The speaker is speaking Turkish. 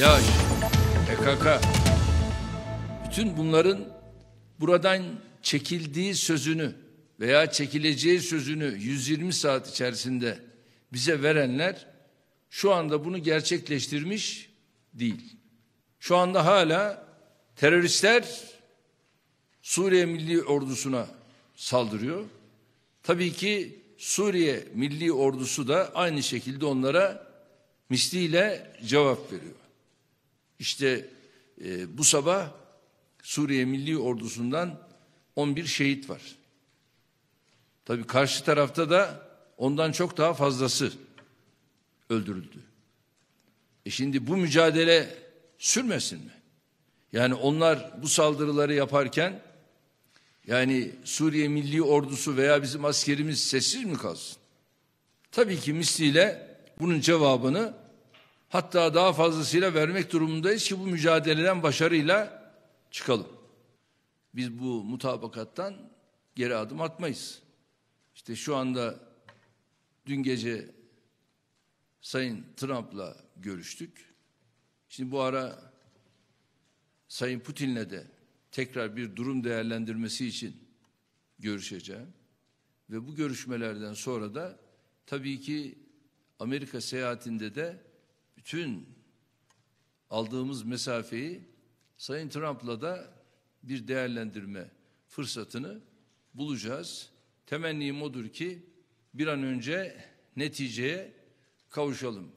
Yaş, PKK, bütün bunların buradan çekildiği sözünü veya çekileceği sözünü 120 saat içerisinde bize verenler şu anda bunu gerçekleştirmiş değil. Şu anda hala teröristler Suriye Milli Ordusu'na saldırıyor. Tabii ki Suriye Milli Ordusu da aynı şekilde onlara misliyle cevap veriyor. İşte e, bu sabah Suriye Milli Ordusu'ndan 11 şehit var. Tabii karşı tarafta da ondan çok daha fazlası öldürüldü. E şimdi bu mücadele sürmesin mi? Yani onlar bu saldırıları yaparken yani Suriye Milli Ordusu veya bizim askerimiz sessiz mi kalsın? Tabii ki misliyle bunun cevabını Hatta daha fazlasıyla vermek durumundayız ki bu mücadeleden başarıyla çıkalım. Biz bu mutabakattan geri adım atmayız. İşte şu anda dün gece Sayın Trump'la görüştük. Şimdi bu ara Sayın Putin'le de tekrar bir durum değerlendirmesi için görüşeceğim. Ve bu görüşmelerden sonra da tabii ki Amerika seyahatinde de bütün aldığımız mesafeyi Sayın Trump'la da bir değerlendirme fırsatını bulacağız. Temennim odur ki bir an önce neticeye kavuşalım.